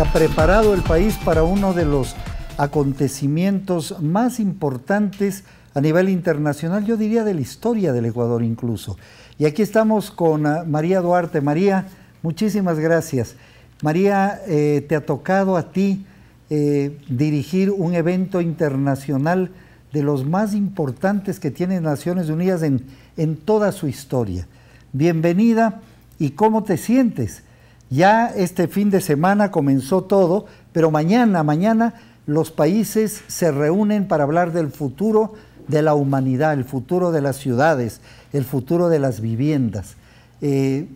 ha preparado el país para uno de los acontecimientos más importantes a nivel internacional, yo diría de la historia del Ecuador incluso. Y aquí estamos con ah, María Duarte. María, muchísimas gracias. María, eh, te ha tocado a ti eh, dirigir un evento internacional de los más importantes que tiene Naciones Unidas en, en toda su historia. Bienvenida y cómo te sientes ya este fin de semana comenzó todo, pero mañana, mañana los países se reúnen para hablar del futuro de la humanidad, el futuro de las ciudades, el futuro de las viviendas. Eh,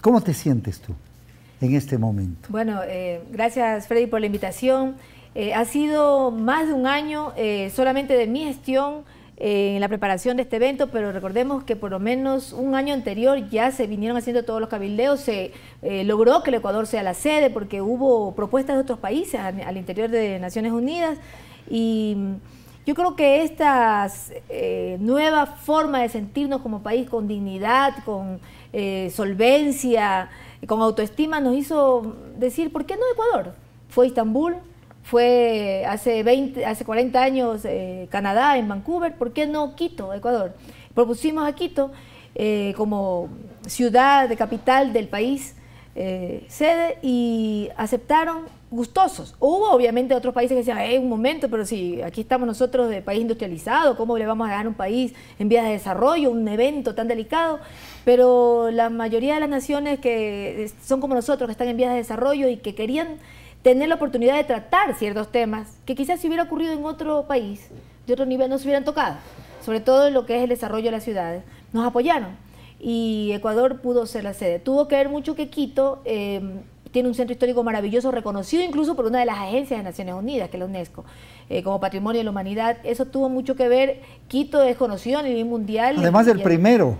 ¿Cómo te sientes tú en este momento? Bueno, eh, gracias Freddy por la invitación. Eh, ha sido más de un año solamente de mi gestión en la preparación de este evento, pero recordemos que por lo menos un año anterior ya se vinieron haciendo todos los cabildeos, se eh, logró que el Ecuador sea la sede porque hubo propuestas de otros países al, interior de Naciones Unidas y yo creo que esta eh, nueva forma de sentirnos como país con dignidad, con eh, solvencia, con autoestima nos hizo decir, ¿por qué no Ecuador? Fue Estambul fue hace, 20, hace 40 años eh, Canadá, en Vancouver, ¿por qué no Quito, Ecuador? Propusimos a Quito eh, como ciudad de capital del país eh, sede y aceptaron gustosos. Hubo obviamente otros países que decían, hey, un momento, pero si aquí estamos nosotros de país industrializado, ¿cómo le vamos a dejar un país en vías de desarrollo, un evento tan delicado? Pero la mayoría de las naciones que son como nosotros, que están en vías de desarrollo y que querían tener la oportunidad de tratar ciertos temas que quizás si hubiera ocurrido en otro país, de otro nivel, no se hubieran tocado, sobre todo en lo que es el desarrollo de las ciudades. Nos apoyaron y Ecuador pudo ser la sede. Tuvo que ver mucho que Quito... Em, tiene un centro histórico maravilloso, reconocido incluso por una de las agencias de Naciones Unidas, que es la UNESCO, eh, como Patrimonio de la Humanidad. Eso tuvo mucho que ver. Quito es conocido a nivel mundial. Además del primero.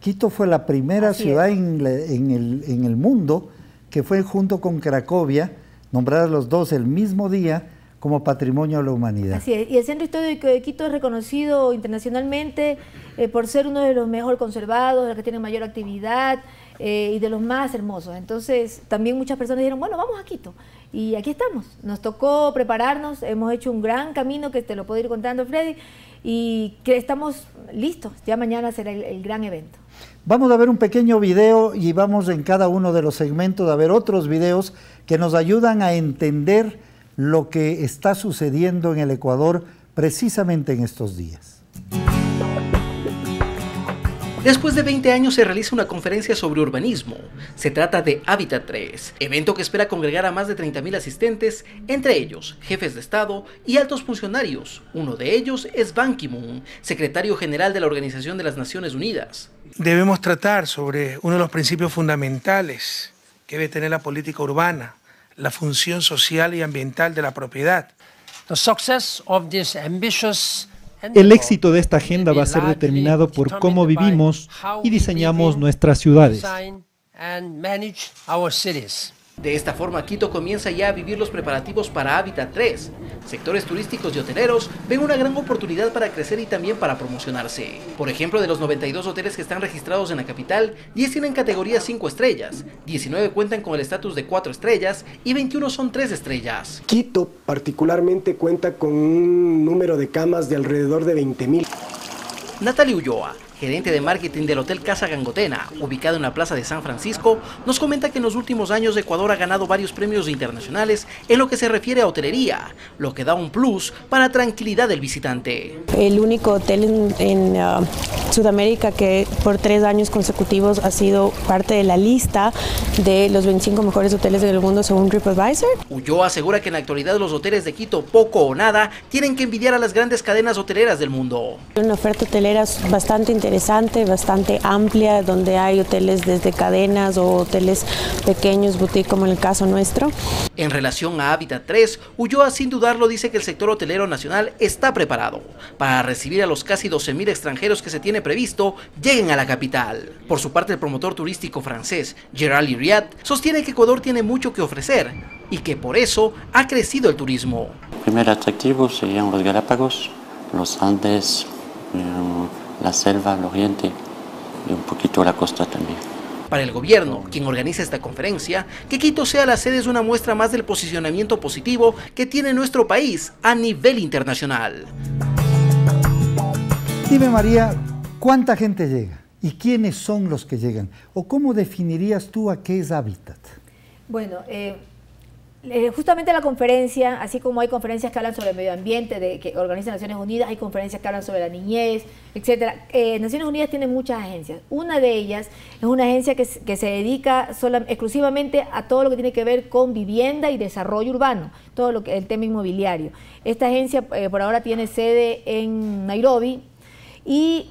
Quito fue la primera ciudad en, el, en, el, mundo que fue junto con Cracovia nombrar los dos el mismo día como patrimonio de la humanidad. Así es, y el Centro Histórico de Quito es reconocido internacionalmente eh, por ser uno de los mejor conservados, de que tiene mayor actividad eh, y de los más hermosos. Entonces, también muchas personas dijeron, bueno, vamos a Quito. Y aquí estamos, nos tocó prepararnos, hemos hecho un gran camino que te lo puedo ir contando, Freddy, y que estamos listos, ya mañana será el gran evento. Vamos a ver un pequeño video y vamos en cada uno de los segmentos a ver otros videos que nos ayudan a entender lo que está sucediendo en el Ecuador precisamente en estos días. Después de 20 años se realiza una conferencia sobre urbanismo. Se trata de Hábitat 3, evento que espera congregar a más de 30.000 asistentes, entre ellos jefes de Estado y altos funcionarios. Uno de ellos es Ban Ki-moon, secretario general de la Organización de las Naciones Unidas. Debemos tratar sobre uno de los principios fundamentales que debe tener la política urbana, la función social y ambiental de la propiedad. El éxito de esta agenda va a ser determinado por cómo vivimos y diseñamos nuestras ciudades. De esta forma, Quito comienza ya a vivir los preparativos para Hábitat 3. Sectores turísticos y hoteleros ven una gran oportunidad para crecer y también para promocionarse. Por ejemplo, de los 92 hoteles que están registrados en la capital, 10 tienen categoría 5 estrellas, 19 cuentan con el estatus de 4 estrellas y 21 son 3 estrellas. Quito particularmente cuenta con un número de camas de alrededor de 20.000. Natalie Ulloa, gerente de marketing del Hotel Casa Gangotena, ubicado en la Plaza de San Francisco, nos comenta que en los últimos años Ecuador ha ganado varios premios internacionales en lo que se refiere a hotelería, lo que da un plus para la tranquilidad del visitante. El único hotel en, ah, Sudamérica que por tres años consecutivos ha sido parte de la lista de los 25 mejores hoteles del mundo según TripAdvisor. Ulloa asegura que en la actualidad los hoteles de Quito, poco o nada, tienen que envidiar a las grandes cadenas hoteleras del mundo. Una oferta hotelera bastante interesante interesante, bastante amplia, donde hay hoteles desde cadenas o hoteles pequeños, boutique como en el caso nuestro. En relación a Hábitat 3, Ulloa sin dudarlo dice que el sector hotelero nacional está preparado para recibir a los casi 12.000 extranjeros que se tiene previsto lleguen a la capital. Por su parte, el promotor turístico francés Gerald Liriat sostiene que Ecuador tiene mucho que ofrecer y que por eso ha crecido el turismo. El primer atractivo serían los Galápagos, los Andes, em, la selva al oriente y un poquito la costa también. Para el gobierno, quien organiza esta conferencia, que Quito sea la sede es una muestra más del posicionamiento positivo que tiene nuestro país a nivel internacional. Dime María, ¿cuánta gente llega? ¿Y quiénes son los que llegan? ¿O cómo definirías tú a qué es hábitat? Bueno, eh, eh, justamente la conferencia, así como hay conferencias que hablan sobre el medio ambiente, de, que organizan Naciones Unidas, hay conferencias que hablan sobre la niñez, etcétera. Eh, Naciones Unidas tiene muchas agencias. Una de ellas es una agencia que, se dedica exclusivamente a todo lo que tiene que ver con vivienda y desarrollo urbano, todo lo que el tema inmobiliario. Esta agencia eh, por ahora tiene sede en Nairobi y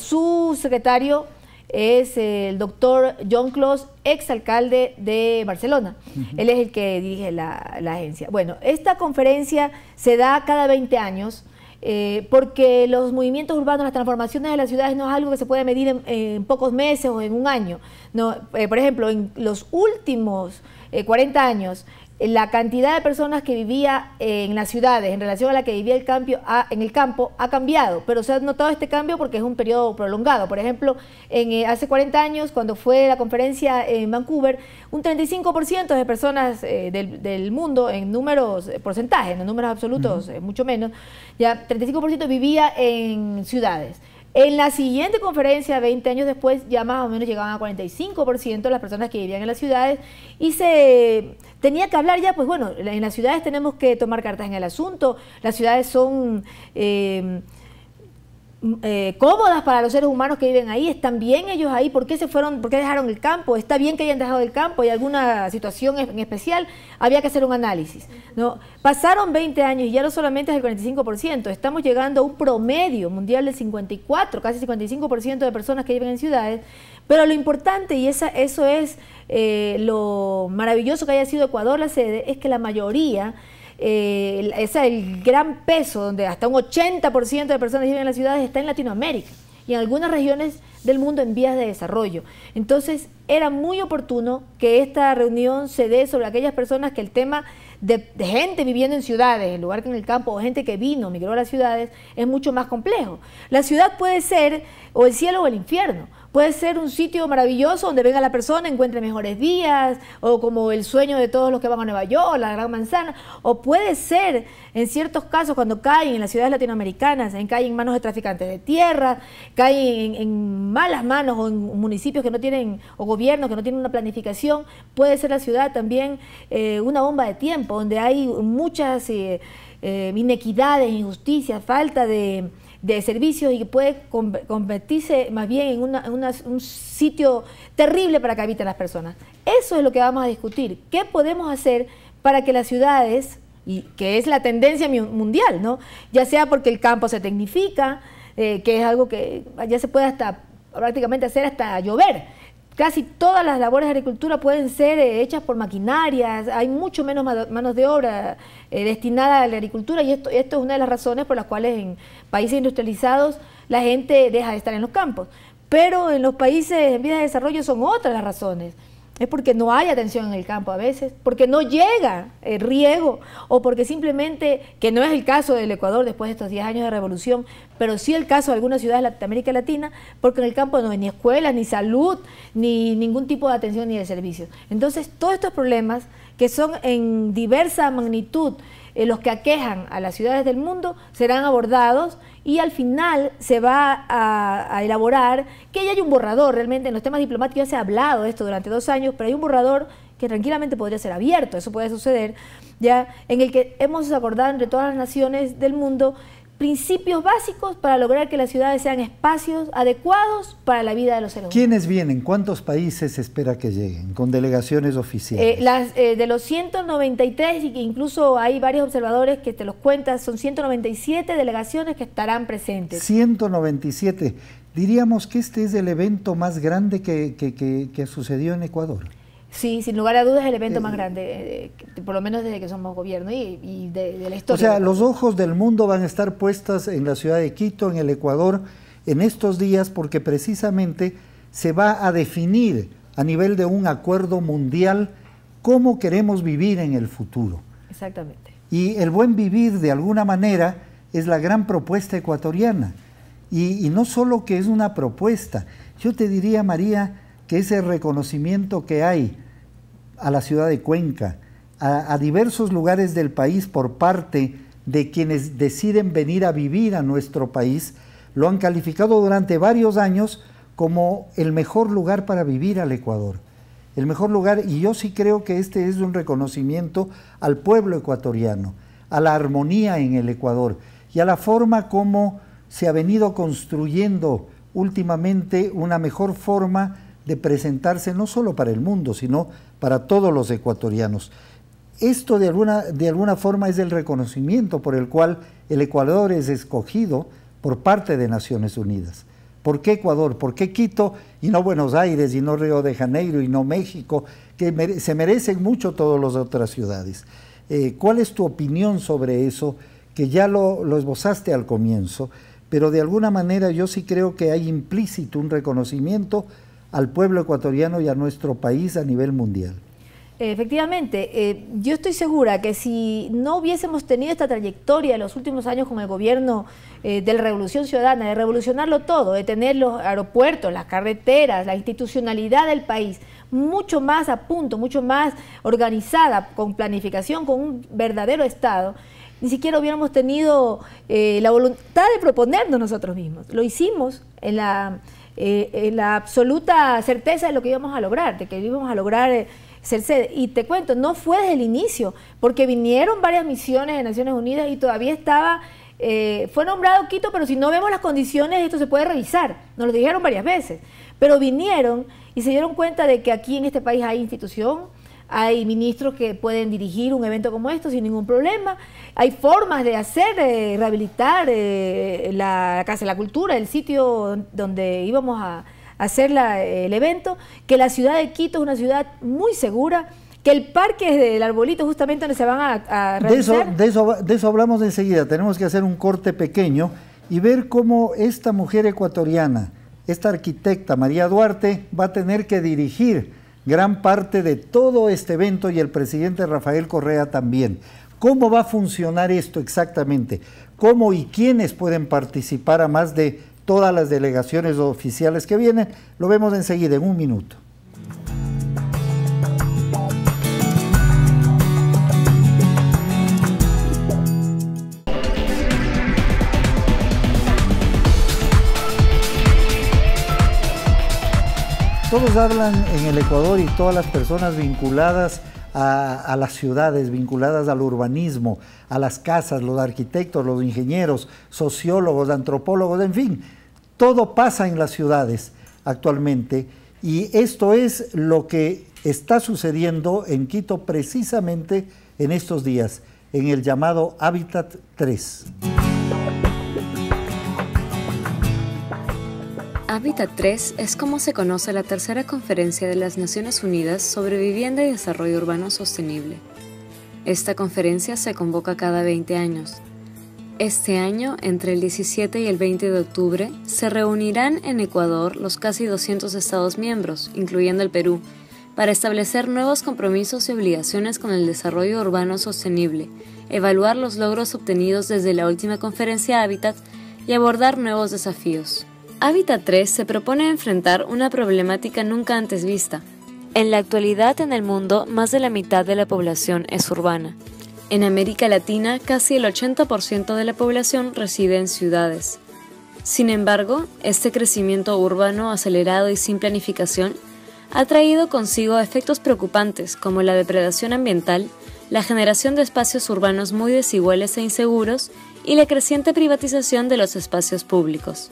su secretario es el doctor John Clos, exalcalde de Barcelona. Él es el que dirige la, agencia. Bueno, esta conferencia se da cada 20 años eh, porque los movimientos urbanos, las transformaciones de las ciudades no es algo que se puede medir en, pocos meses o en un año. No, eh, por ejemplo, en los últimos 40 eh, años, la cantidad de personas que vivía en las ciudades en relación a la que vivía en el campo ha cambiado, pero se ha notado este cambio porque es un periodo prolongado. Por ejemplo, en, eh, hace 40 años, cuando fue la conferencia en Vancouver, un 35% de personas eh, del, mundo, en números, eh, porcentajes, en números absolutos, mucho menos, ya 35% vivía en ciudades. En la siguiente conferencia, 20 años después, ya más o menos llegaban a 45% las personas que vivían en las ciudades y se tenía que hablar ya, pues bueno, en las ciudades tenemos que tomar cartas en el asunto, las ciudades son... Eh, eh, cómodas para los seres humanos que viven ahí, están bien ellos ahí, ¿por qué se fueron, por qué dejaron el campo? ¿Está bien que hayan dejado el campo? ¿Hay alguna situación en especial? Había que hacer un análisis. ¿no? Pasaron 20 años y ya no solamente es el 45%, estamos llegando a un promedio mundial del 54, casi 55% de personas que viven en ciudades, pero lo importante, y esa, eso es eh, lo maravilloso que haya sido Ecuador la sede, es que la mayoría eh, es el gran peso, donde hasta un 80% de personas viven en las ciudades, está en Latinoamérica y en algunas regiones del mundo en vías de desarrollo. Entonces, era muy oportuno que esta reunión se dé sobre aquellas personas que el tema de, de gente viviendo en ciudades, en lugar que en el campo, o gente que vino, migró a las ciudades, es mucho más complejo. La ciudad puede ser o el cielo o el infierno, puede ser un sitio maravilloso donde venga la persona, encuentre mejores días, o como el sueño de todos los que van a Nueva York, la Gran Manzana, o puede ser, en ciertos casos, cuando caen en las ciudades latinoamericanas, en caen en manos de traficantes de tierra, caen en, malas manos o en municipios que no tienen, o gobiernos que no tienen una planificación, puede ser la ciudad también eh, una bomba de tiempo, donde hay muchas eh, eh, inequidades, injusticias, falta de de servicios y puede convertirse más bien en un sitio terrible para que habiten las personas. Eso es lo que vamos a discutir. ¿Qué podemos hacer para que las ciudades, y que es la tendencia mundial, ¿no? ya sea porque el campo se tecnifica, eh, que es algo que ya se puede hasta prácticamente hacer hasta llover, Casi todas las labores de agricultura pueden ser eh, hechas por maquinarias, hay mucho menos manos de obra eh, destinada a la agricultura y esto, esto es una de las razones por las cuales en países industrializados la gente deja de estar en los campos. Pero en los países en vías de desarrollo son otras las razones es porque no hay atención en el campo a veces, porque no llega el riego o porque simplemente, que no es el caso del Ecuador después de estos 10 años de revolución, pero sí el caso de algunas ciudades de América Latina, porque en el campo no hay ni escuelas, ni salud, ni ningún tipo de atención ni de servicios. Entonces, todos estos problemas que son en diversa magnitud eh, los que aquejan a las ciudades del mundo serán abordados y al final se va a, elaborar, que ya hay un borrador realmente, en los temas diplomáticos ya se ha hablado de esto durante dos años, pero hay un borrador que tranquilamente podría ser abierto, eso puede suceder, ya en el que hemos acordado entre todas las naciones del mundo principios básicos para lograr que las ciudades sean espacios adecuados para la vida de los seres ¿Quiénes vienen? ¿Cuántos países espera que lleguen con delegaciones oficiales? Eh, las, eh, de los 193, incluso hay varios observadores que te los cuentan, son 197 delegaciones que estarán presentes. 197. Diríamos que este es el evento más grande que, que, que, que sucedió en Ecuador. Sí, sin lugar a dudas el evento eh, más eh. grande, eh, por lo menos desde que somos gobierno y, de, la historia. O sea, los ojos del mundo van a estar puestos en la ciudad de Quito, en el Ecuador, en estos días, porque precisamente se va a definir a nivel de un acuerdo mundial cómo queremos vivir en el futuro. Exactamente. Y el buen vivir, de alguna manera, es la gran propuesta ecuatoriana. Y, y no solo que es una propuesta, yo te diría, María, que ese reconocimiento que hay a la ciudad de Cuenca, a, diversos lugares del país por parte de quienes deciden venir a vivir a nuestro país, lo han calificado durante varios años como el mejor lugar para vivir al Ecuador. El mejor lugar, y yo sí creo que este es un reconocimiento al pueblo ecuatoriano, a la armonía en el Ecuador y a la forma como se ha venido construyendo últimamente una mejor forma de presentarse no solo para el mundo, sino para todos los ecuatorianos. Esto de alguna, de alguna forma es el reconocimiento por el cual el Ecuador es escogido por parte de Naciones Unidas. ¿Por qué Ecuador? ¿Por qué Quito y no Buenos Aires y no Río de Janeiro y no México? Que se merecen mucho todas las otras ciudades. Eh, ¿Cuál es tu opinión sobre eso? Que ya lo, lo esbozaste al comienzo, pero de alguna manera yo sí creo que hay implícito un reconocimiento al pueblo ecuatoriano y a nuestro país a nivel mundial. Efectivamente, eh, yo estoy segura que si no hubiésemos tenido esta trayectoria en los últimos años con el gobierno eh, de la Revolución Ciudadana, de revolucionarlo todo, de tener los aeropuertos, las carreteras, la institucionalidad del país mucho más a punto, mucho más organizada, con planificación, con un verdadero Estado, ni siquiera hubiéramos tenido eh, la voluntad de proponernos nosotros mismos. Lo hicimos en la, eh, en la absoluta certeza de lo que íbamos a lograr, de que íbamos a lograr eh, ser sede. Y te cuento, no fue desde el inicio, porque vinieron varias misiones de Naciones Unidas y todavía estaba, fue nombrado Quito, pero si no vemos las condiciones, esto se puede revisar. Nos lo dijeron varias veces. Pero vinieron y se dieron cuenta de que aquí en este país hay institución, hay ministros que pueden dirigir un evento como esto sin ningún problema. Hay formas de hacer, rehabilitar eh, la, Casa de la Cultura, el sitio donde íbamos a hacer el evento, que la ciudad de Quito es una ciudad muy segura, que el parque del arbolito justamente donde se van a, a de, de eso hablamos enseguida, tenemos que hacer un corte pequeño y ver cómo esta mujer ecuatoriana, esta arquitecta María Duarte, va a tener que dirigir gran parte de todo este evento y el presidente Rafael Correa también. ¿Cómo va a funcionar esto exactamente? ¿Cómo y quiénes pueden participar a más de todas las delegaciones oficiales que vienen? Lo vemos enseguida, en un minuto. todos hablan en el Ecuador y todas las personas vinculadas a, las ciudades, vinculadas al urbanismo, a las casas, los arquitectos, los ingenieros, sociólogos, antropólogos, en fin, todo pasa en las ciudades actualmente y esto es lo que está sucediendo en Quito precisamente en estos días, en el llamado Hábitat 3. Habitat 3 es como se conoce la tercera conferencia de las Naciones Unidas sobre Vivienda y Desarrollo Urbano Sostenible. Esta conferencia se convoca cada 20 años. Este año, entre el 17 y el 20 de octubre, se reunirán en Ecuador los casi 200 Estados miembros, incluyendo el Perú, para establecer nuevos compromisos y obligaciones con el desarrollo urbano sostenible, evaluar los logros obtenidos desde la última conferencia Hábitat y abordar nuevos desafíos. Habitat 3 se propone enfrentar una problemática nunca antes vista. En la actualidad en el mundo, más de la mitad de la población es urbana. En América Latina, casi el 80% de la población reside en ciudades. Sin embargo, este crecimiento urbano acelerado y sin planificación ha traído consigo efectos preocupantes como la depredación ambiental, la generación de espacios urbanos muy desiguales e inseguros y la creciente privatización de los espacios públicos.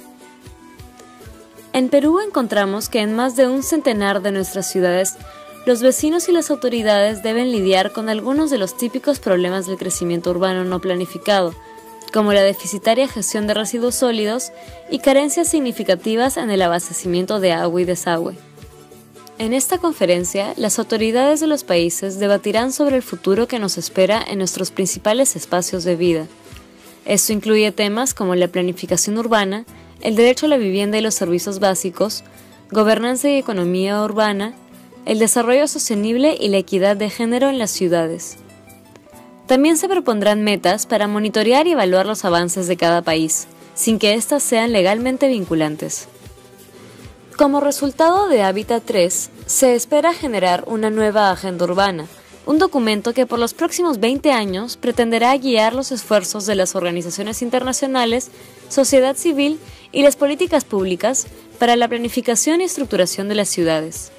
En Perú encontramos que en más de un centenar de nuestras ciudades, los vecinos y las autoridades deben lidiar con algunos de los típicos problemas del crecimiento urbano no planificado, como la deficitaria gestión de residuos sólidos y carencias significativas en el abastecimiento de agua y desagüe. En esta conferencia, las autoridades de los países debatirán sobre el futuro que nos espera en nuestros principales espacios de vida. Esto incluye temas como la planificación urbana, el derecho a la vivienda y los servicios básicos, gobernanza y economía urbana, el desarrollo sostenible y la equidad de género en las ciudades. También se propondrán metas para monitorear y evaluar los avances de cada país, sin que éstas sean legalmente vinculantes. Como resultado de Hábitat 3, se espera generar una nueva agenda urbana, un documento que por los próximos 20 años pretenderá guiar los esfuerzos de las organizaciones internacionales, sociedad civil y las políticas públicas para la planificación y estructuración de las ciudades.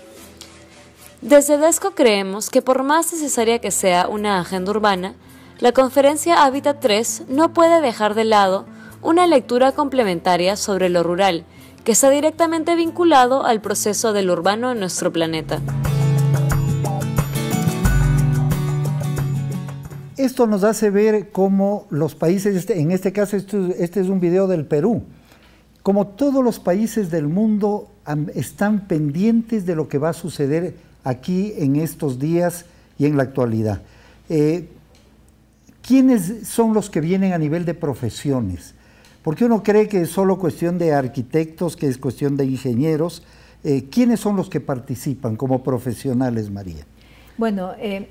Desde DESCO creemos que por más necesaria que sea una agenda urbana, la conferencia Hábitat 3 no puede dejar de lado una lectura complementaria sobre lo rural, que está directamente vinculado al proceso del urbano en nuestro planeta. Esto nos hace ver cómo los países, este, en este caso este es un video del Perú, como todos los países del mundo están pendientes de lo que va a suceder aquí en estos días y en la actualidad. Eh, ¿Quiénes son los que vienen a nivel de profesiones? Porque uno cree que es solo cuestión de arquitectos, que es cuestión de ingenieros. Eh, ¿Quiénes son los que participan como profesionales, María? Bueno, eh,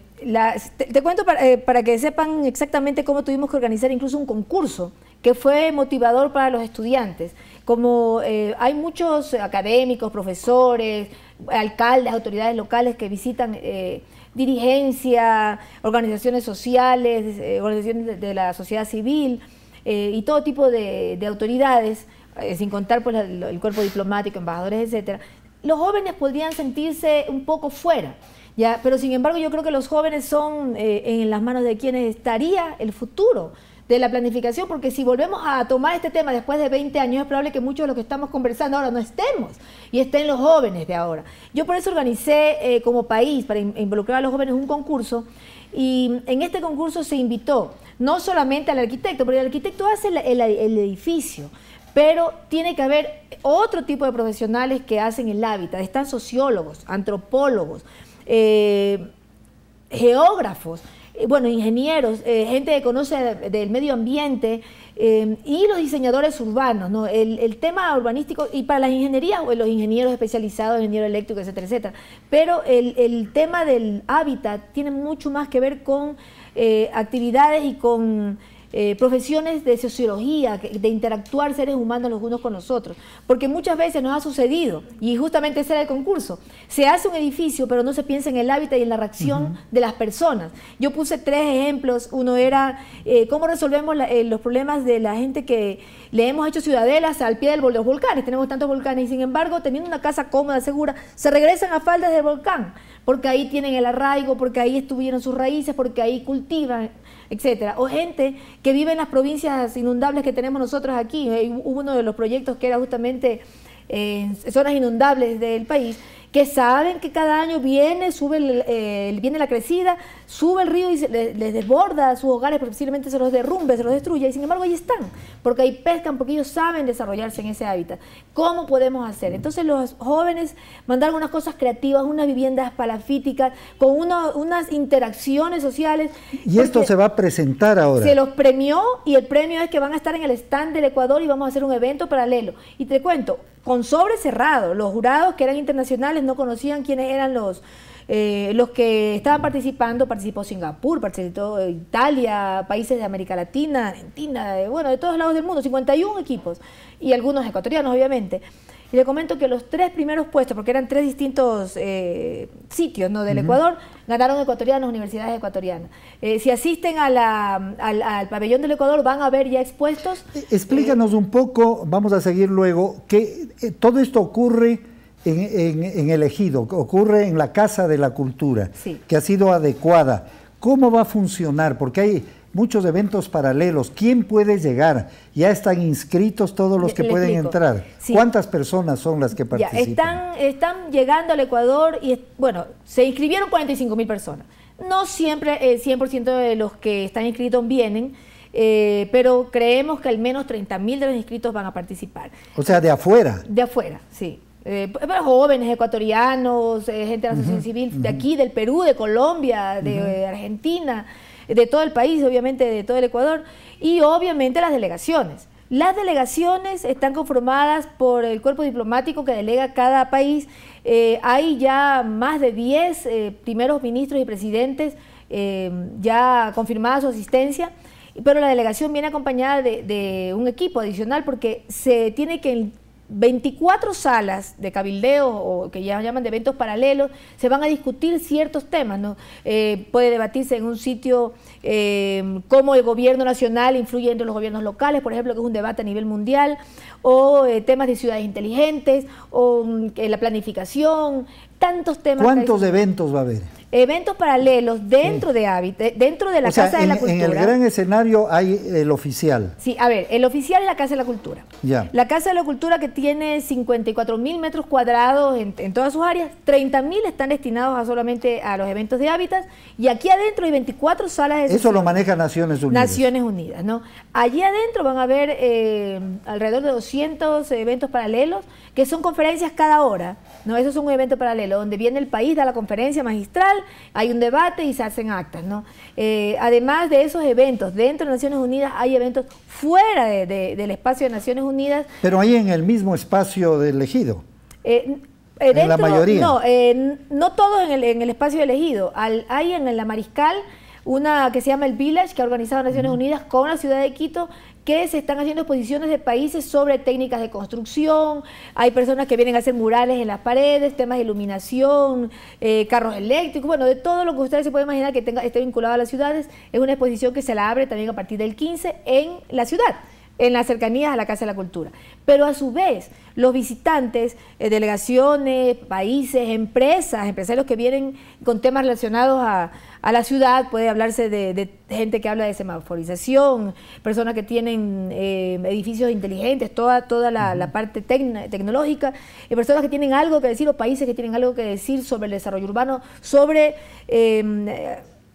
te, cuento para que sepan exactamente cómo tuvimos que organizar incluso un concurso que fue motivador para los estudiantes. Como eh, hay muchos académicos, profesores, alcaldes, autoridades locales que visitan dirigencias eh, dirigencia, organizaciones sociales, eh, organizaciones de, la sociedad civil y todo tipo de, autoridades, sin contar pues, el cuerpo diplomático, embajadores, etcétera, los jóvenes podrían sentirse un poco fuera. Ya, pero sin embargo yo creo que los jóvenes son en las manos de quienes estaría el futuro de la planificación, porque si volvemos a tomar este tema después de 20 años, es probable que muchos de los que estamos conversando ahora no estemos y estén los jóvenes de ahora. Yo por eso organicé eh, como país, para involucrar a los jóvenes, un concurso y en este concurso se invitó no solamente al arquitecto, porque el arquitecto hace el, edificio, pero tiene que haber otro tipo de profesionales que hacen el hábitat. Están sociólogos, antropólogos, eh, geógrafos. Eh, bueno, ingenieros, eh, gente que conoce del medio ambiente eh, y los diseñadores urbanos, ¿no? El, el, tema urbanístico y para las ingenierías, los ingenieros especializados, ingenieros eléctricos, etcétera, etcétera. Pero el, tema del hábitat tiene mucho más que ver con actividades y con eh, profesiones de sociología, de interactuar seres humanos los unos con los otros. Porque muchas veces nos ha sucedido, y justamente ese era el concurso, se hace un edificio pero no se piensa en el hábitat y en la reacción de las personas. Yo puse tres ejemplos, uno era eh, cómo resolvemos eh, los problemas de la gente que le hemos hecho ciudadelas al pie de los volcanes, tenemos tantos volcanes y sin embargo, teniendo una casa cómoda, segura, se regresan a faldas del volcán, porque ahí tienen el arraigo, porque ahí estuvieron sus raíces, porque ahí cultivan, etcétera. O gente que vive en las provincias inundables que tenemos nosotros aquí, eh, hubo uno de los proyectos que era justamente en eh, zonas inundables del país, que saben que cada año viene, sube viene la crecida, sube el río y les, desborda a sus hogares, posiblemente se los derrumbe, se los destruye, y sin embargo ahí están, porque ahí pescan, porque ellos saben desarrollarse en ese hábitat. ¿Cómo podemos hacer? Entonces los jóvenes mandaron unas cosas creativas, unas viviendas palafíticas, con unas interacciones sociales. Y esto se va a presentar ahora. Se los premió y el premio es que van a estar en el stand del Ecuador y vamos a hacer un evento paralelo. Y te cuento, con sobre cerrado. Los jurados que eran internacionales no conocían quiénes eran los, eh, los que estaban participando, participó Singapur, participó Italia, países de América Latina, Argentina, bueno, de todos lados del mundo, 51 equipos, y algunos ecuatorianos, obviamente. Y le comento que los tres primeros puestos, porque eran tres distintos eh, sitios ¿no? del Ecuador, ganaron ecuatorianos, universidades ecuatorianas. Eh, si asisten al, pabellón del Ecuador, van a ver ya expuestos. E, explícanos eh, un poco, vamos a seguir luego, que todo esto ocurre en, en, el ejido, ocurre en la Casa de la Cultura, que ha sido adecuada. ¿Cómo va a funcionar? Porque hay muchos eventos paralelos. ¿Quién puede llegar? Ya están inscritos todos los que pueden entrar. ¿Cuántas personas son las que participan? están, están llegando al Ecuador y, bueno, se inscribieron 45 mil personas. No siempre el eh, 100% de los que están inscritos vienen. Eh, pero creemos que al menos mil de los inscritos van a participar. O sea, de afuera. De afuera, sí. Eh, jóvenes ecuatorianos, eh, gente de la sociedad civil, de aquí, del Perú, de Colombia, de Argentina de todo el país, obviamente de todo el Ecuador, y obviamente las delegaciones. Las delegaciones están conformadas por el cuerpo diplomático que delega cada país. Eh, hay ya más de 10 eh, primeros ministros y presidentes eh, ya confirmada su asistencia, pero la delegación viene acompañada de un equipo adicional porque se tiene que 24 salas de cabildeo o que ya llaman de eventos paralelos, se van a discutir ciertos temas. ¿no? Eh, puede debatirse en un sitio eh, cómo el gobierno nacional influye entre los gobiernos locales, por ejemplo, que es un debate a nivel mundial, o eh, temas de ciudades inteligentes, o mm, la planificación, tantos temas. ¿Cuántos eventos va a haber? eventos paralelos dentro de Hábitat, dentro de la Casa de la Cultura. E, en el gran escenario hay el oficial. Sí, a ver, el oficial es la Casa de la Cultura. Ya. La Casa de la Cultura que tiene 54 mil metros cuadrados en, todas sus áreas, 30.000 mil están destinados a solamente a los eventos de Hábitat y aquí adentro hay 24 salas de... Eso lo maneja Naciones Unidas. Naciones Unidas, ¿no? Allí adentro van a haber eh, alrededor de 200 eventos paralelos que son conferencias cada hora, ¿no? Eso es un evento paralelo, donde viene el país, da la conferencia magistral, hay un debate y se hacen actas, eh, además de esos eventos, dentro de Naciones Unidas hay eventos fuera del espacio de Naciones Unidas. Pero ahí en el mismo espacio elegido, eh, eh, en la mayoría. No, no todos en el, espacio elegido. hay en la Mariscal una que se llama el Village, que ha organizado Naciones Unidas con la ciudad de Quito que se están haciendo exposiciones de países sobre técnicas de construcción, hay personas que vienen a hacer murales en las paredes, temas de iluminación, eh, carros eléctricos, bueno, de todo lo que ustedes se pueden imaginar que tenga, esté vinculado a las ciudades, es una exposición que se la abre también a partir del 15 en la ciudad en las cercanías a la Casa de la Cultura. Pero a su vez, los visitantes, eh, delegaciones, países, empresas, empresarios que vienen con temas relacionados a, la ciudad, puede hablarse de, gente que habla de semaforización, personas que tienen eh, edificios inteligentes, toda, toda la, parte tecnológica, y personas que tienen algo que decir o países que tienen algo que decir sobre el desarrollo urbano, sobre... Em,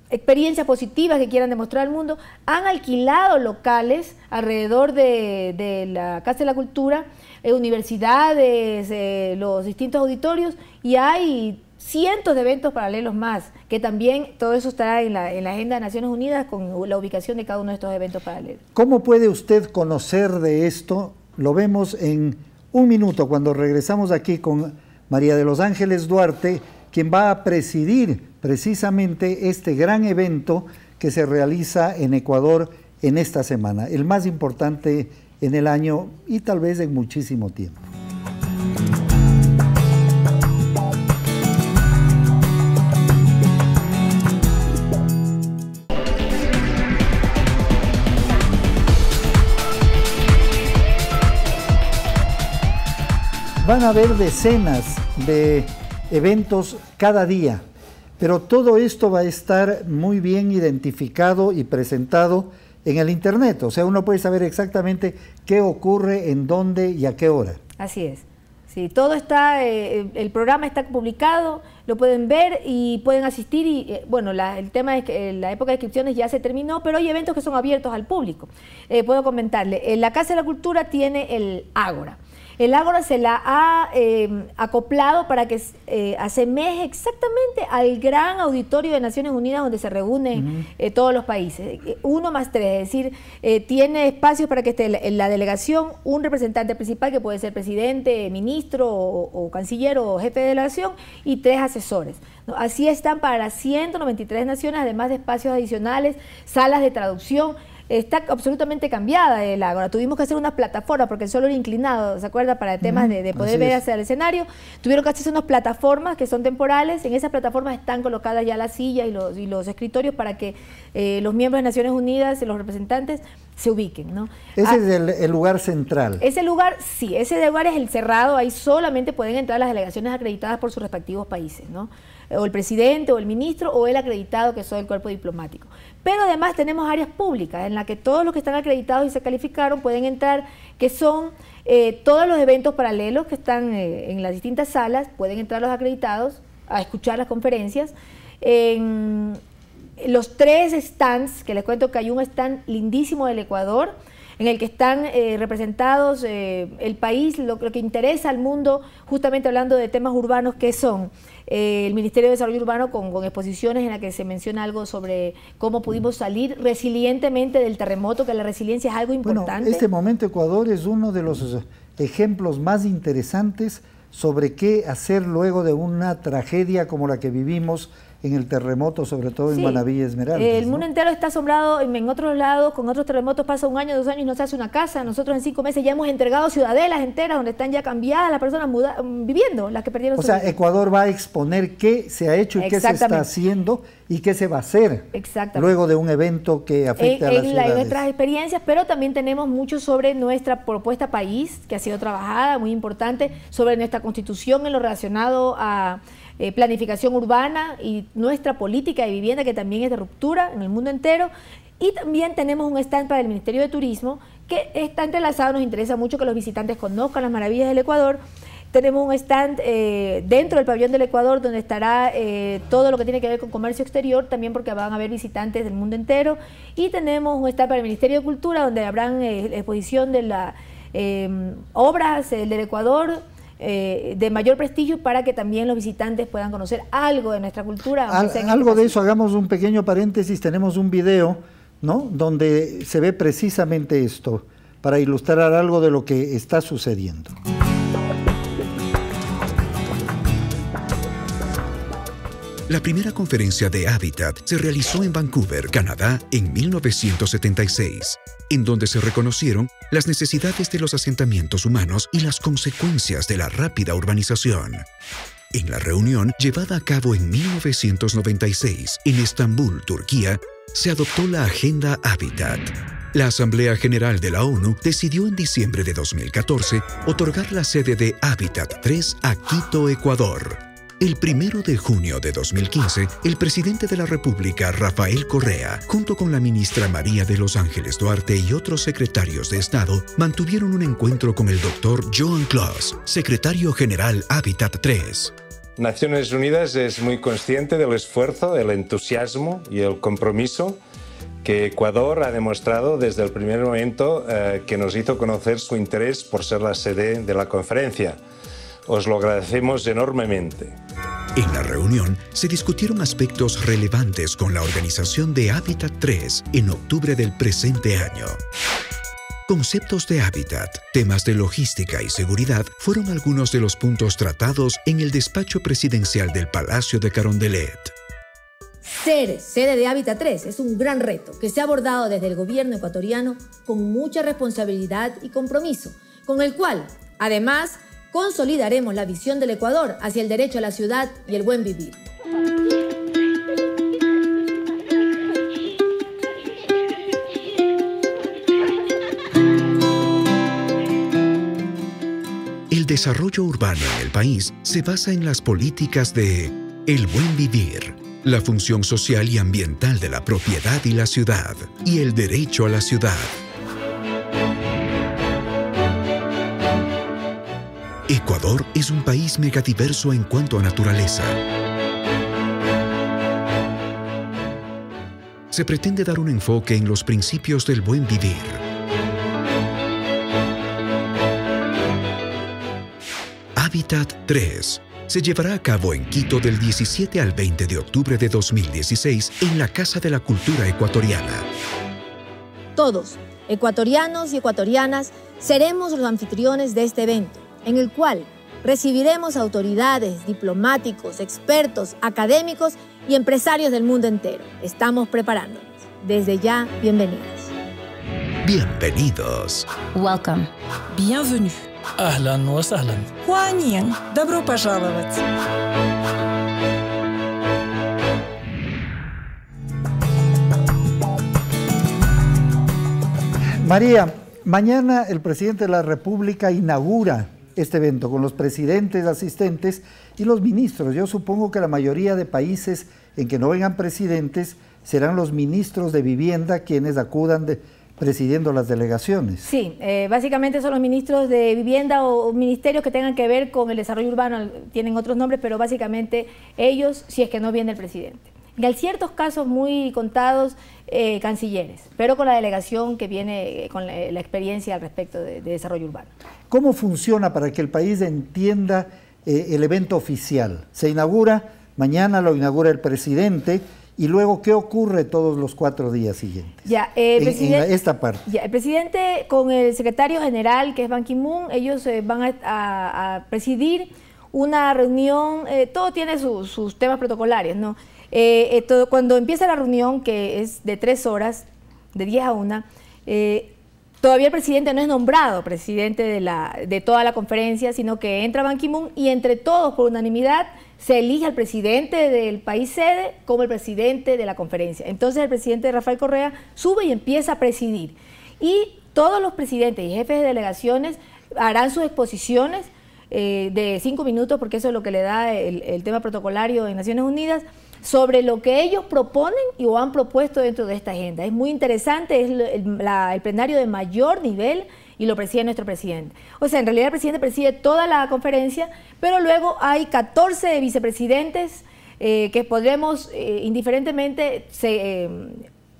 experiencias positivas que quieran demostrar al mundo, han alquilado locales alrededor de, la Casa de la Cultura, eh, universidades, eh, los distintos auditorios, y hay cientos de eventos paralelos más, que también todo eso estará en la, en la Agenda de Naciones Unidas con la ubicación de cada uno de estos eventos paralelos. ¿Cómo puede usted conocer de esto? Lo vemos en un minuto cuando regresamos aquí con María de los Ángeles Duarte, quien va a presidir precisamente este gran evento que se realiza en Ecuador en esta semana, el más importante en el año y tal vez en muchísimo tiempo. Van a haber decenas de eventos cada día. Pero todo esto va a estar muy bien identificado y presentado en el Internet. O sea, uno puede saber exactamente qué ocurre, en dónde y a qué hora. Así es. Sí, todo está, eh, el programa está publicado, lo pueden ver y pueden asistir. Y eh, bueno, el tema es que eh, la época de inscripciones ya se terminó, pero hay eventos que son abiertos al público. puedo comentarle, la Casa de la Cultura tiene el Ágora. El Ágora se la ha em, acoplado para que eh, asemeje exactamente al gran auditorio de Naciones Unidas donde se reúnen eh, todos los países. Eh, uno más tres, es decir, tiene espacios para que esté en la delegación un representante principal que puede ser presidente, ministro o, canciller o jefe de delegación y tres asesores. Así están para 193 naciones, además de espacios adicionales, salas de traducción está absolutamente cambiada el Ágora. Tuvimos que hacer unas plataformas porque el suelo era inclinado, ¿se acuerda? Para temas de, poder ver hacia el escenario. Tuvieron que hacerse unas plataformas que son temporales. En esas plataformas están colocadas ya las sillas y los, escritorios para que eh, los miembros de Naciones Unidas, y los representantes, se ubiquen, ¿no? Ese ah, es el, lugar central. Ese lugar, sí, ese lugar es el cerrado, ahí solamente pueden entrar las delegaciones acreditadas por sus respectivos países, ¿no? o el presidente o el ministro o el acreditado que soy el cuerpo diplomático. Pero además tenemos áreas públicas en las que todos los que están acreditados y se calificaron pueden entrar, que son eh, todos los eventos paralelos que están eh, en las distintas salas, pueden entrar los acreditados a escuchar las conferencias. los tres stands, que les cuento que hay un stand lindísimo del Ecuador, en el que están eh, representados el país, lo, que interesa al mundo, justamente hablando de temas urbanos que son eh, el Ministerio de Desarrollo Urbano con, exposiciones en las que se menciona algo sobre cómo pudimos mm. salir resilientemente del terremoto, que la resiliencia es algo importante. Bueno, este momento Ecuador es uno de los ejemplos más interesantes sobre qué hacer luego de una tragedia como la que vivimos en el terremoto, sobre todo en Manabí y El mundo entero está asombrado, en otros lados, con otros terremotos pasa un año, dos años y no se hace una casa. Nosotros en cinco meses ya hemos entregado ciudadelas enteras donde están ya cambiadas las personas mm, viviendo, las que perdieron su O sea, Ecuador va a exponer qué se ha hecho y qué se está haciendo y qué se va a hacer luego de un evento que afecta a las en nuestras experiencias, pero también tenemos mucho sobre nuestra propuesta país, que ha sido trabajada, muy importante, sobre nuestra constitución en lo relacionado a eh, planificación urbana y nuestra política de vivienda que también es de ruptura en el mundo entero. Y también tenemos un stand para el Ministerio de Turismo que está entrelazado, nos interesa mucho que los visitantes conozcan las maravillas del Ecuador. Tenemos un stand eh, dentro del pabellón del Ecuador donde estará eh, todo lo que tiene que ver con comercio exterior, también porque van a haber visitantes del mundo entero. Y tenemos un stand para el Ministerio de Cultura donde habrán exposición de las obras del Ecuador eh, de mayor prestigio para que también los visitantes puedan conocer algo de nuestra cultura. Este algo de eso, hagamos un pequeño paréntesis, tenemos un video ¿no? donde se ve precisamente esto para ilustrar algo de lo que está sucediendo. La primera conferencia de Habitat se realizó en Vancouver, Canadá, en 1976, en donde se reconocieron las necesidades de los asentamientos humanos y las consecuencias de la rápida urbanización. En la reunión, llevada a cabo en 1996 en Estambul, Turquía, se adoptó la Agenda Habitat. La Asamblea General de la ONU decidió en diciembre de 2014 otorgar la sede de Habitat 3 a Quito, Ecuador, el primero de junio de 2015, el presidente de la República, Rafael Correa, junto con la ministra María de Los Ángeles Duarte y otros secretarios de Estado, mantuvieron un encuentro con el doctor Joan Klaus, secretario general Habitat 3. Naciones Unidas es muy consciente del esfuerzo, el entusiasmo y el compromiso que Ecuador ha demostrado desde el primer momento eh, que nos hizo conocer su interés por ser la sede de la conferencia. Os lo agradecemos enormemente. En la reunión se discutieron aspectos relevantes con la organización de Hábitat 3 en octubre del presente año. Conceptos de hábitat, temas de logística y seguridad fueron algunos de los puntos tratados en el despacho presidencial del Palacio de Carondelet. Ser sede de Hábitat 3 es un gran reto que se ha abordado desde el gobierno ecuatoriano con mucha responsabilidad y compromiso, con el cual, además, consolidaremos la visión del Ecuador hacia el derecho a la ciudad y el buen vivir. El desarrollo urbano en el país se basa en las políticas de el buen vivir, la función social y ambiental de la propiedad y la ciudad, y el derecho a la ciudad. Ecuador es un país megadiverso en cuanto a naturaleza. Se pretende dar un enfoque en los principios del buen vivir. Hábitat 3 se llevará a cabo en Quito del 17 al 20 de octubre de 2016 en la Casa de la Cultura Ecuatoriana. Todos, ecuatorianos y ecuatorianas, seremos los anfitriones de este evento en el cual recibiremos autoridades, diplomáticos, expertos, académicos y empresarios del mundo entero. Estamos preparándonos. Desde ya, bienvenidos. Bienvenidos. Welcome. Bienvenue. Ahlan wa sahlan. добро пожаловать. María, mañana el presidente de la República inaugura este evento, con los presidentes asistentes y los ministros. Yo supongo que la mayoría de países en que no vengan presidentes serán los ministros de vivienda quienes acudan presidiendo las delegaciones. Sí, eh, básicamente son los ministros de vivienda o ministerios que tengan que ver con el desarrollo urbano, tienen otros nombres, pero básicamente ellos si es que no viene el presidente en ciertos casos muy contados, eh, cancilleres, pero con la delegación que viene eh, con la, experiencia al respecto de, desarrollo urbano. ¿Cómo funciona para que el país entienda eh, el evento oficial? Se inaugura, mañana lo inaugura el presidente. Y luego, ¿qué ocurre todos los cuatro días siguientes? Ya, esta parte. el presidente con el secretario general, que es Ban Ki-moon, ellos van a, presidir una reunión, todo tiene sus temas protocolarios, ¿no? Eh, eh, cuando empieza la reunión, que es de tres horas, de diez a una, eh, todavía el presidente no es nombrado presidente de, toda la conferencia, sino que entra Ban Ki-moon y entre todos, por unanimidad, se elige al presidente del país sede como el presidente de la conferencia. Entonces el presidente Rafael Correa sube y empieza a presidir. Y todos los presidentes y jefes de delegaciones harán sus exposiciones de cinco minutos, porque eso es lo que le da el, tema protocolario de Naciones Unidas sobre lo que ellos proponen y o han propuesto dentro de esta agenda. Es muy interesante, es el, plenario de mayor nivel y lo preside nuestro presidente. O sea, en realidad el presidente preside toda la conferencia, pero luego hay 14 vicepresidentes eh, que podremos eh, indiferentemente eh,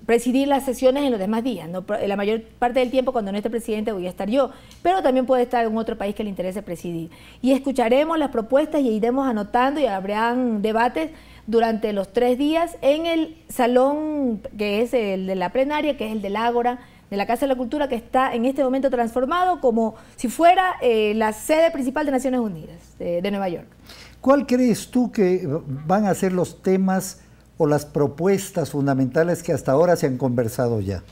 presidir las sesiones en los demás días. La mayor parte del tiempo cuando no esté presidente voy a estar yo, pero también puede estar en otro país que le interese presidir. Y escucharemos las propuestas y iremos anotando y habrán debates durante los tres días en el salón que es el de la plenaria, que es el del Ágora, de la Casa de la Cultura, que está en este momento transformado como si fuera eh, la sede principal de Naciones Unidas, de, Nueva York. ¿Cuál crees tú que van a ser los temas o las propuestas fundamentales que hasta ahora se han conversado ya?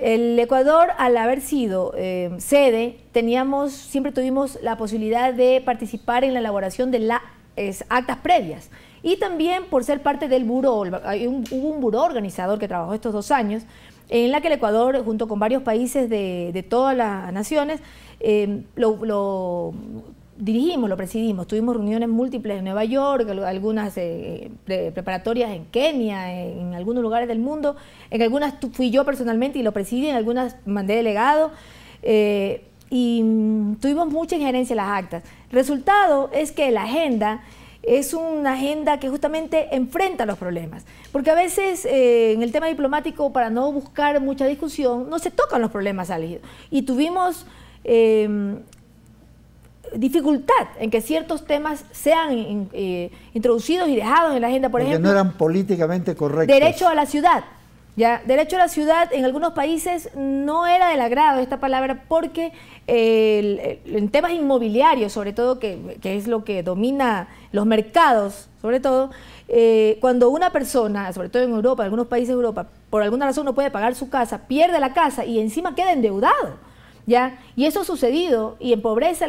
El Ecuador, al haber sido eh, sede, teníamos, siempre tuvimos la posibilidad de participar en la elaboración de las actas previas y también por ser parte del buró, un, hubo un buró organizador que trabajó estos dos años, en la que el Ecuador, junto con varios países de, todas las naciones, em, lo, dirigimos, lo presidimos. Tuvimos reuniones múltiples en Nueva York, algunas preparatorias en Kenia, en, algunos lugares del mundo. En algunas fui yo personalmente y lo presidí, en algunas mandé delegado. Eh, y mm, tuvimos mucha injerencia en las actas. Resultado es que la agenda es una agenda que justamente enfrenta los problemas. Porque a veces eh, en el tema diplomático, para no buscar mucha discusión, no se tocan los problemas álgidos. Y tuvimos em, dificultad en que ciertos temas sean eh, introducidos y dejados en la agenda, por ejemplo. no eran políticamente correctos. Derecho a la ciudad. Ya, derecho a la ciudad en algunos países no era del agrado esta palabra porque en temas inmobiliarios, sobre todo, que, es lo que domina los mercados, sobre todo, eh, cuando una persona, sobre todo en Europa, en algunos países de Europa, por alguna razón no puede pagar su casa, pierde la casa y encima queda endeudado. ¿Ya? Y eso ha sucedido y empobrece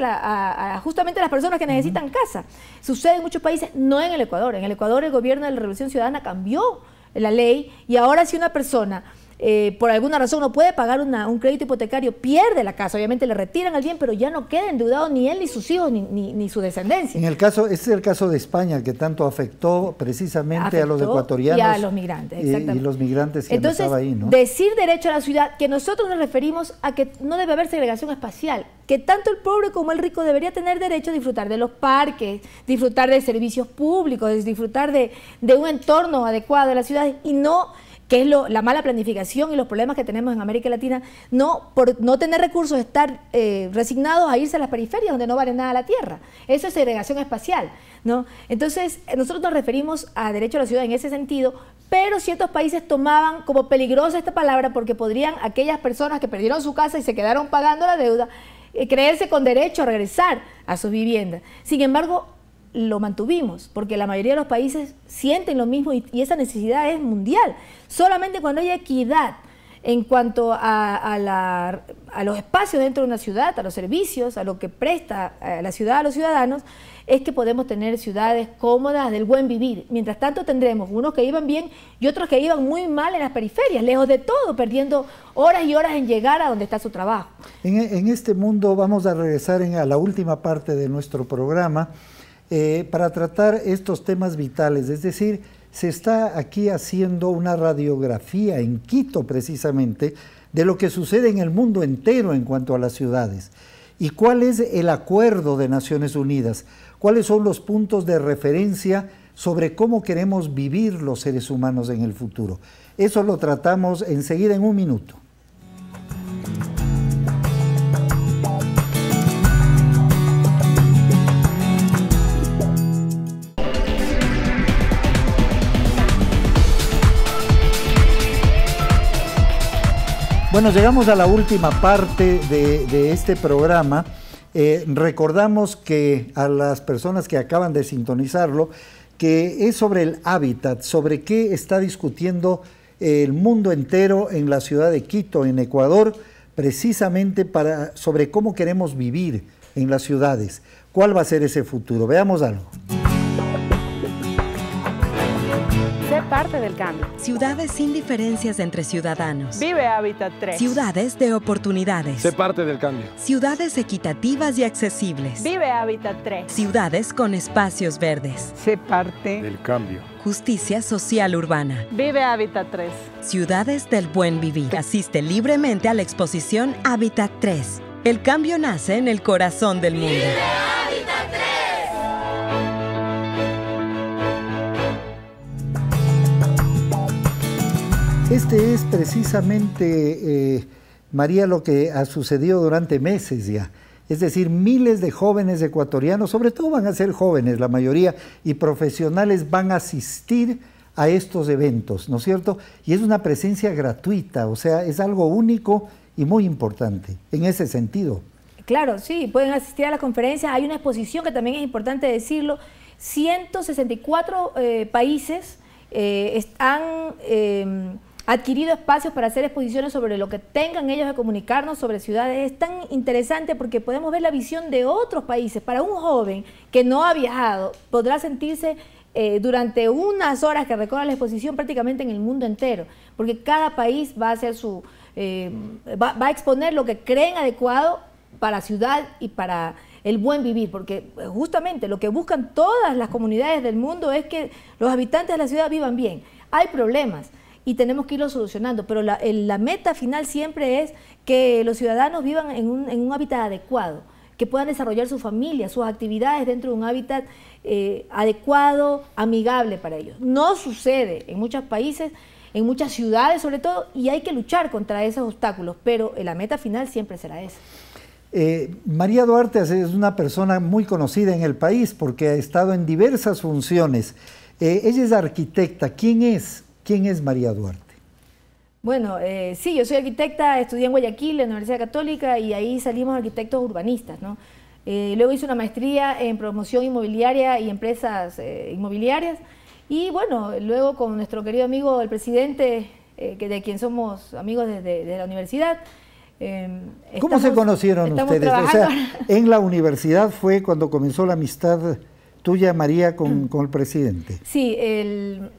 justamente a las personas que necesitan casa. Sucede en muchos países, no en el Ecuador. En el Ecuador el gobierno de la Revolución Ciudadana cambió la ley, y ahora si una persona eh, por alguna razón no puede pagar un crédito hipotecario, pierde la casa, obviamente le retiran el bien, pero ya no queda endeudado ni él, ni sus hijos, ni, su descendencia. En el caso, este es el caso de España, que tanto afectó precisamente a los ecuatorianos. Y a los migrantes, exactamente. Y, los migrantes que Entonces, ahí, ¿no? decir derecho a la ciudad, que nosotros nos referimos a que no debe haber segregación espacial, que tanto el pobre como el rico debería tener derecho a disfrutar de los parques, disfrutar de servicios públicos, disfrutar de, de un entorno adecuado de la ciudad y no que es la mala planificación y los problemas que tenemos en América Latina, no por no tener recursos, estar eh, resignados a irse a las periferias donde no vale nada la tierra. Eso es segregación espacial. ¿no? Entonces, nosotros nos referimos a derecho a la ciudad en ese sentido, pero ciertos países tomaban como peligrosa esta palabra porque podrían aquellas personas que perdieron su casa y se quedaron pagando la deuda, eh, creerse con derecho a regresar a su vivienda. Sin embargo, lo mantuvimos, porque la mayoría de los países sienten lo mismo y, esa necesidad es mundial. Solamente cuando hay equidad en cuanto a, los espacios dentro de una ciudad, a los servicios, a lo que presta eh, la ciudad a los ciudadanos, es que podemos tener ciudades cómodas del buen vivir. Mientras tanto tendremos unos que iban bien y otros que iban muy mal en las periferias, lejos de todo, perdiendo horas y horas en llegar a donde está su trabajo. En, este mundo vamos a regresar a la última parte de nuestro programa. Eh, para tratar estos temas vitales. Es decir, se está aquí haciendo una radiografía en Quito precisamente de lo que sucede en el mundo entero en cuanto a las ciudades. ¿Y cuál es el acuerdo de Naciones Unidas? ¿Cuáles son los puntos de referencia sobre cómo queremos vivir los seres humanos en el futuro? Eso lo tratamos enseguida en un minuto. Bueno, llegamos a la última parte de, este programa. Eh, recordamos que a las personas que acaban de sintonizarlo, que es sobre el hábitat, sobre qué está discutiendo el mundo entero en la ciudad de Quito, en Ecuador, precisamente para, sobre cómo queremos vivir en las ciudades. ¿Cuál va a ser ese futuro? Veamos algo. parte del cambio. Ciudades sin diferencias entre ciudadanos. Vive Hábitat 3. Ciudades de oportunidades. ¡Se parte del cambio. Ciudades equitativas y accesibles. Vive Hábitat 3. Ciudades con espacios verdes. ¡Se parte del cambio. Justicia Social Urbana. Vive Hábitat 3. Ciudades del Buen Vivir. Asiste libremente a la exposición Hábitat 3. El cambio nace en el corazón del mundo. ¡Vive Hábitat 3! Este es precisamente, eh, María, lo que ha sucedido durante meses ya. Es decir, miles de jóvenes ecuatorianos, sobre todo van a ser jóvenes la mayoría, y profesionales van a asistir a estos eventos, ¿no es cierto? Y es una presencia gratuita, o sea, es algo único y muy importante en ese sentido. Claro, sí, pueden asistir a la conferencia. Hay una exposición que también es importante decirlo. 164 eh, países eh, están han... Em, adquirido espacios para hacer exposiciones sobre lo que tengan ellos de comunicarnos sobre ciudades. Es tan interesante porque podemos ver la visión de otros países. Para un joven que no ha viajado, podrá sentirse eh, durante unas horas que recorra la exposición prácticamente en el mundo entero, porque cada país va a hacer su, eh, va, va, a exponer lo que creen adecuado para ciudad y para el buen vivir, porque justamente lo que buscan todas las comunidades del mundo es que los habitantes de la ciudad vivan bien. Hay problemas, y tenemos que irlo solucionando, pero la, meta final siempre es que los ciudadanos vivan en un, hábitat adecuado, que puedan desarrollar su familia, sus actividades dentro de un hábitat eh, adecuado, amigable para ellos. No sucede en muchos países, en muchas ciudades sobre todo, y hay que luchar contra esos obstáculos, pero eh, la meta final siempre será esa. Eh, María Duarte es una persona muy conocida en el país porque ha estado en diversas funciones. ella es arquitecta. ¿Quién es? ¿Quién es María Duarte? Bueno, eh, sí, yo soy arquitecta, estudié en Guayaquil, en la Universidad Católica, y ahí salimos arquitectos urbanistas, ¿no? Eh, luego hice una maestría en promoción inmobiliaria y empresas eh, inmobiliarias. Y bueno, luego con nuestro querido amigo el presidente, que de quien somos amigos desde, la universidad, em, ¿Cómo se conocieron ustedes? O sea, en la universidad fue cuando comenzó la amistad tuya, María, con, mm. con el presidente. Sí, el,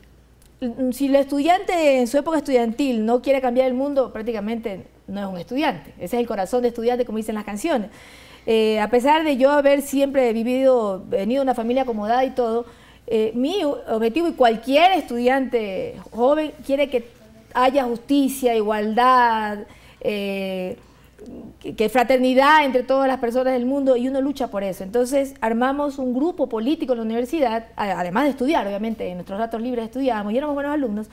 Mm, si el estudiante en su época estudiantil no quiere cambiar el mundo, prácticamente no es un estudiante. Ese es el corazón de estudiante, como dicen las canciones. Eh, a pesar de yo haber siempre vivido, venido de una familia acomodada y todo, eh, mi objetivo y cualquier estudiante joven quiere que haya justicia, igualdad, eh, que fraternidad entre todas las personas del mundo y uno lucha por eso. Entonces armamos un grupo político en la universidad, además de estudiar, obviamente, en nuestros ratos libres estudiábamos y éramos buenos alumnos,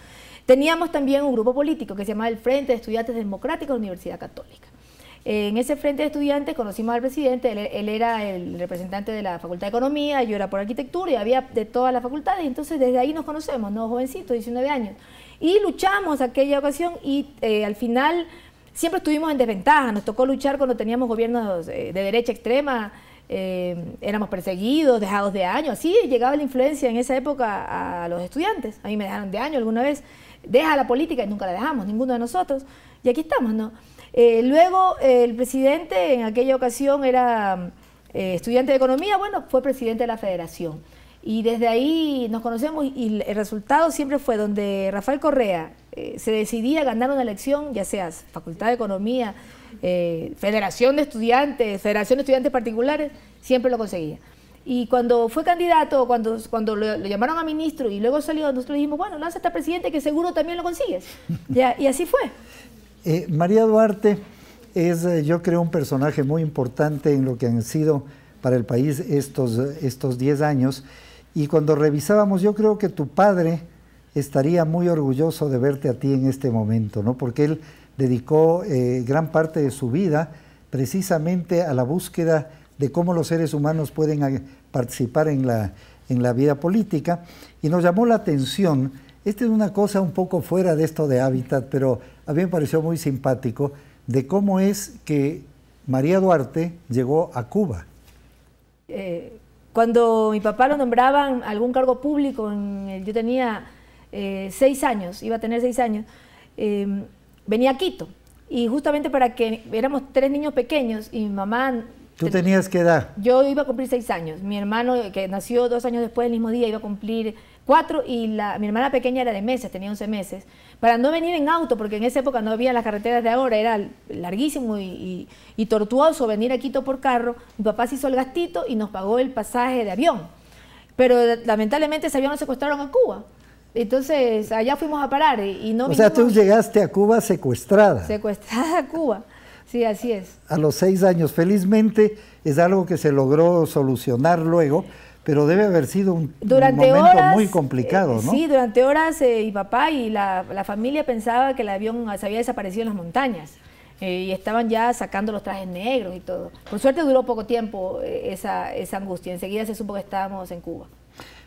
teníamos también un grupo político que se llamaba el Frente de Estudiantes Democráticos de la Universidad Católica. En ese frente de estudiantes conocimos al presidente, él, era el representante de la Facultad de Economía, yo era por arquitectura y había de todas las facultades, entonces desde ahí nos conocemos, ¿no? Jovencitos, 19 años. Y luchamos aquella ocasión y eh, al final siempre estuvimos en desventaja, nos tocó luchar cuando teníamos gobiernos eh, de derecha extrema, eh, éramos perseguidos, dejados de año, así llegaba la influencia en esa época a los estudiantes, a mí me dejaron de año alguna vez, deja la política y nunca la dejamos, ninguno de nosotros, y aquí estamos, ¿no? Eh, luego el presidente en aquella ocasión era estudiante de economía, bueno, fue presidente de la federación. Y desde ahí nos conocemos y el resultado siempre fue donde Rafael Correa, eh, se decidía ganar una elección, ya sea Facultad de Economía, eh, Federación de Estudiantes, Federación de Estudiantes Particulares, siempre lo conseguía. Y cuando fue candidato, cuando, cuando lo, llamaron a ministro y luego salió, nosotros dijimos, bueno, lanza a presidente que seguro también lo consigues. Ya, y así fue. Eh, María Duarte es, yo creo, un personaje muy importante en lo que han sido para el país estos 10 años. Y cuando revisábamos, yo creo que tu padre estaría muy orgulloso de verte a ti en este momento, ¿no? Porque él dedicó eh, gran parte de su vida precisamente a la búsqueda de cómo los seres humanos pueden eh, participar en la, en la vida política. Y nos llamó la atención, esta es una cosa un poco fuera de esto de hábitat, pero a mí me pareció muy simpático, de cómo es que María Duarte llegó a Cuba. Eh, cuando mi papá lo nombraban algún cargo público, yo tenía eh, seis años, iba a tener seis años, em, venía a Quito. Y justamente para que éramos tres niños pequeños y mi mamá... ¿Tú tenías qué edad? Yo iba a cumplir seis años. Mi hermano, que nació dos años después del mismo día, iba a cumplir cuatro y la, mi hermana pequeña era de meses, tenía once meses, para no venir en auto, porque en esa época no había las carreteras de ahora, era larguísimo y, y, tortuoso venir a Quito por carro, mi papá se hizo el gastito y nos pagó el pasaje de avión. Pero lamentablemente ese avión lo secuestraron a Cuba. Entonces, allá fuimos a parar y no... O sea, tú llegaste a Cuba secuestrada. Secuestrada a Cuba. Sí, así es. A los seis años. Felizmente es algo que se logró solucionar luego, pero debe haber sido un, momento muy eh, complicado, ¿no? Sí, durante horas y eh, papá y la, familia pensaba que el avión se había desaparecido en las montañas eh, y estaban ya sacando los trajes negros y todo. Por suerte duró poco tiempo esa angustia, enseguida se supo que estábamos en Cuba.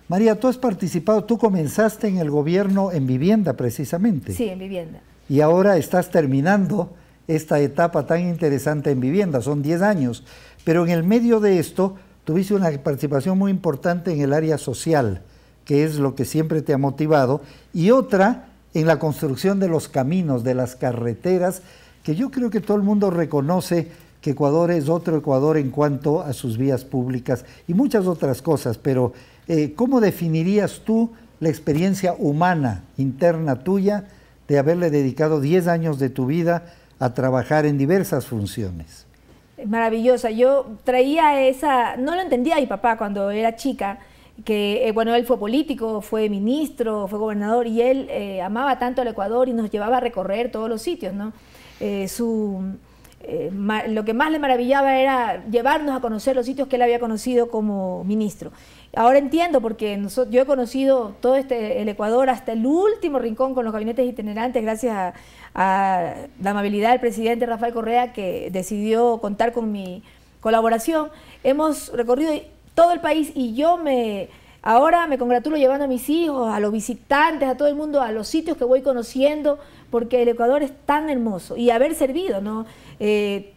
María, tú has participado, tú comenzaste en el gobierno en vivienda precisamente. Sí, en vivienda. Y ahora estás terminando esta etapa tan interesante en vivienda, son 10 años. Pero en el medio de esto tuviste una participación muy importante en el área social, que es lo que siempre te ha motivado, y otra en la construcción de los caminos, de las carreteras, que yo creo que todo el mundo reconoce que Ecuador es otro Ecuador en cuanto a sus vías públicas y muchas otras cosas, pero eh, ¿cómo definirías tú la experiencia humana interna tuya de haberle dedicado 10 años de tu vida a trabajar en diversas funciones? Maravillosa. Yo traía esa, no lo entendía mi papá cuando era chica, que eh, bueno, él fue político, fue ministro, fue gobernador y él eh, amaba tanto al Ecuador y nos llevaba a recorrer todos los sitios, ¿no? su, eh, lo que más le maravillaba era llevarnos a conocer los sitios que él había conocido como ministro. Ahora entiendo, porque yo he conocido todo este, el Ecuador hasta el último rincón con los gabinetes itinerantes, gracias a, a la amabilidad del presidente Rafael Correa, que decidió contar con mi colaboración. Hemos recorrido todo el país y yo me... Ahora me congratulo llevando a mis hijos, a los visitantes, a todo el mundo, a los sitios que voy conociendo, porque el Ecuador es tan hermoso y haber servido, ¿no? eh,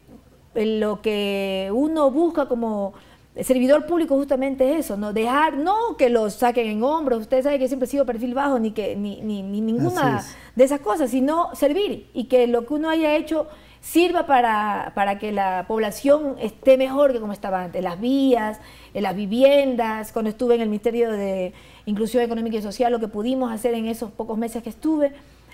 lo que uno busca como servidor público justamente es eso, no dejar, no que lo saquen en hombros, ustedes sabe que siempre he sido perfil bajo, ni que ni, ni, ninguna de esas cosas, sino servir y que lo que uno haya hecho sirva para, que la población esté mejor que como estaba antes, las vías, eh, las viviendas, cuando estuve en el Ministerio de Inclusión Económica y Social, lo que pudimos hacer en esos pocos meses que estuve,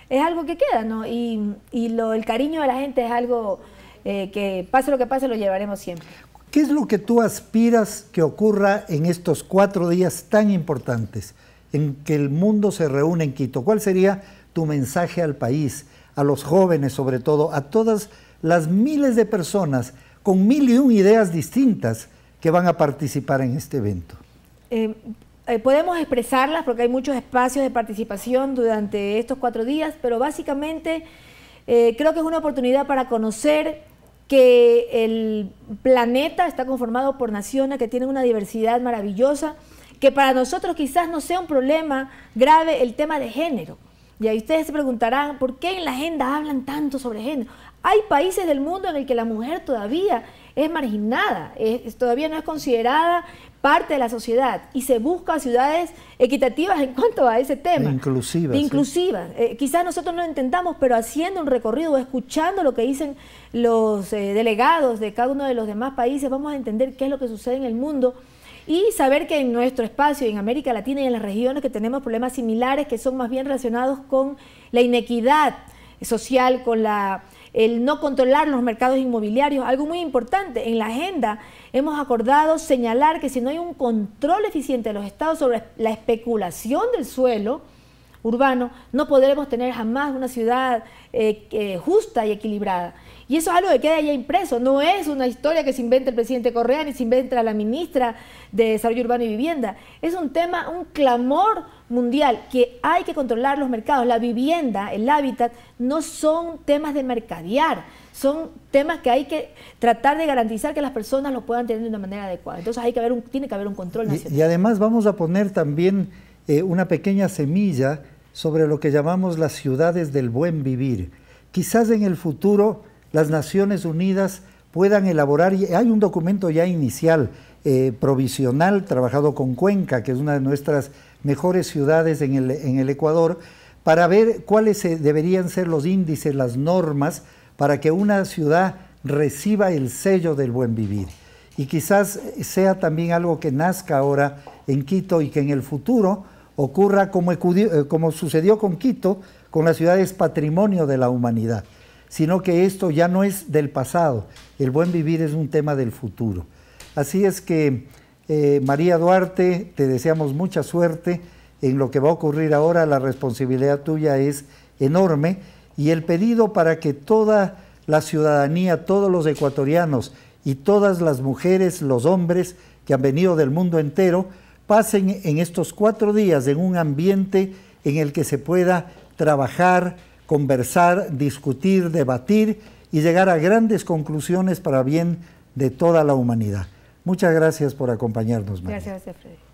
es algo que queda, ¿no? Y, y lo, el cariño de la gente es algo eh, que pase lo que pase lo llevaremos siempre. ¿Qué es lo que tú aspiras que ocurra en estos cuatro días tan importantes en que el mundo se reúne en Quito? ¿Cuál sería tu mensaje al país, a los jóvenes sobre todo, a todas las miles de personas con mil y un ideas distintas que van a participar en este evento? Eh, eh, podemos expresarlas porque hay muchos espacios de participación durante estos cuatro días, pero básicamente creo que es una oportunidad para conocer que el planeta está conformado por naciones que tienen una diversidad maravillosa, que para nosotros quizás no sea un problema grave el tema de género. Y ahí ustedes se preguntarán, ¿por qué en la agenda hablan tanto sobre género? Hay países del mundo en el que la mujer todavía es marginada, es, todavía no es considerada parte de la sociedad y se busca ciudades equitativas en cuanto a ese tema. Inclusivas. Inclusivas. Eh, quizás nosotros no lo intentamos, pero haciendo un recorrido, escuchando lo que dicen los eh, delegados de cada uno de los demás países, vamos a entender qué es lo que sucede en el mundo y saber que en nuestro espacio, en América Latina y en las regiones que tenemos problemas similares que son más bien relacionados con la inequidad social, con la el no controlar los mercados inmobiliarios, algo muy importante. En la agenda hemos acordado señalar que si no hay un control eficiente de los estados sobre la especulación del suelo urbano, no podremos tener jamás una ciudad eh, eh, justa y equilibrada. Y eso es algo que queda ya impreso, no es una historia que se inventa el presidente Correa ni se inventa la ministra de Desarrollo Urbano y Vivienda. Es un tema, un clamor mundial que hay que controlar los mercados. La vivienda, el hábitat, no son temas de mercadear, son temas que hay que tratar de garantizar que las personas lo puedan tener de una manera adecuada. Entonces hay que tiene que haber un control nacional. Y, además vamos a poner también eh, una pequeña semilla sobre lo que llamamos las ciudades del buen vivir. Quizás en el futuro las Naciones Unidas puedan elaborar, y hay un documento ya inicial, eh, provisional, trabajado con Cuenca, que es una de nuestras mejores ciudades en el, Ecuador, para ver cuáles eh, deberían ser los índices, las normas, para que una ciudad reciba el sello del buen vivir. Y quizás eh, sea también algo que nazca ahora en Quito y que en el futuro ocurra como, como sucedió con Quito, con las ciudades patrimonio de la humanidad sino que esto ya no es del pasado, el buen vivir es un tema del futuro. Así es que, eh, María Duarte, te deseamos mucha suerte en lo que va a ocurrir ahora, la responsabilidad tuya es enorme y el pedido para que toda la ciudadanía, todos los ecuatorianos y todas las mujeres, los hombres que han venido del mundo entero, pasen en estos cuatro días en un ambiente en el que se pueda trabajar, conversar, discutir, debatir y llegar a grandes conclusiones para bien de toda la humanidad. Muchas gracias por acompañarnos, Gracias, Freddy.